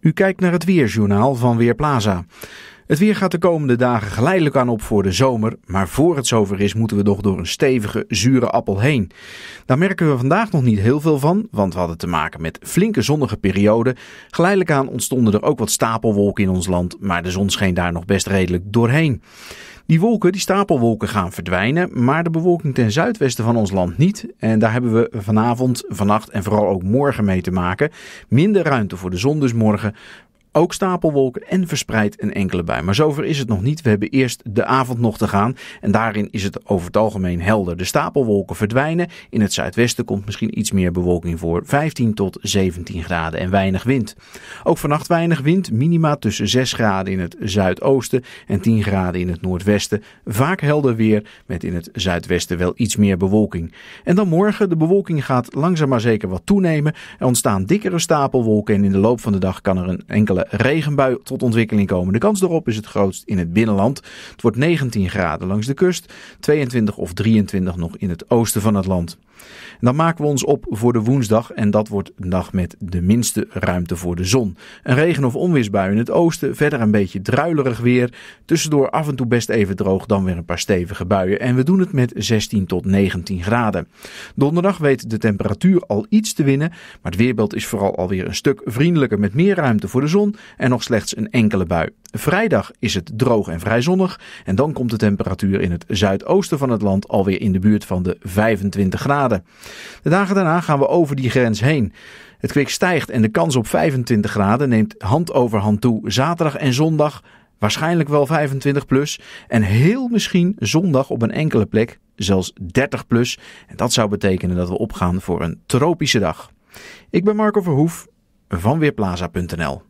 U kijkt naar het Weerjournaal van Weerplaza. Het weer gaat de komende dagen geleidelijk aan op voor de zomer, maar voor het zover is moeten we nog door een stevige, zure appel heen. Daar merken we vandaag nog niet heel veel van, want we hadden te maken met flinke zonnige perioden. Geleidelijk aan ontstonden er ook wat stapelwolken in ons land, maar de zon scheen daar nog best redelijk doorheen. Die wolken, die stapelwolken gaan verdwijnen, maar de bewolking ten zuidwesten van ons land niet. En daar hebben we vanavond, vannacht en vooral ook morgen mee te maken. Minder ruimte voor de zon dus morgen, ook stapelwolken en verspreid een enkele bui. Maar zover is het nog niet. We hebben eerst de avond nog te gaan. En daarin is het over het algemeen helder. De stapelwolken verdwijnen. In het zuidwesten komt misschien iets meer bewolking voor. 15 tot 17 graden en weinig wind. Ook vannacht weinig wind. Minima tussen 6 graden in het zuidoosten en 10 graden in het noordwesten. Vaak helder weer met in het zuidwesten wel iets meer bewolking. En dan morgen. De bewolking gaat langzaam maar zeker wat toenemen. Er ontstaan dikkere stapelwolken. En in de loop van de dag kan er een enkele regenbui tot ontwikkeling komen. De kans daarop is het grootst in het binnenland. Het wordt 19 graden langs de kust, 22 of 23 nog in het oosten van het land. Dan maken we ons op voor de woensdag en dat wordt een dag met de minste ruimte voor de zon. Een regen- of onweersbui in het oosten, verder een beetje druilerig weer. Tussendoor af en toe best even droog, dan weer een paar stevige buien. En we doen het met 16 tot 19 graden. Donderdag weet de temperatuur al iets te winnen, maar het weerbeeld is vooral alweer een stuk vriendelijker met meer ruimte voor de zon en nog slechts een enkele bui. Vrijdag is het droog en vrij zonnig. En dan komt de temperatuur in het zuidoosten van het land alweer in de buurt van de 25 graden. De dagen daarna gaan we over die grens heen. Het kwik stijgt en de kans op 25 graden neemt hand over hand toe. Zaterdag en zondag waarschijnlijk wel 25 plus. En heel misschien zondag op een enkele plek zelfs 30 plus. En dat zou betekenen dat we opgaan voor een tropische dag. Ik ben Marco Verhoef van Weerplaza.nl.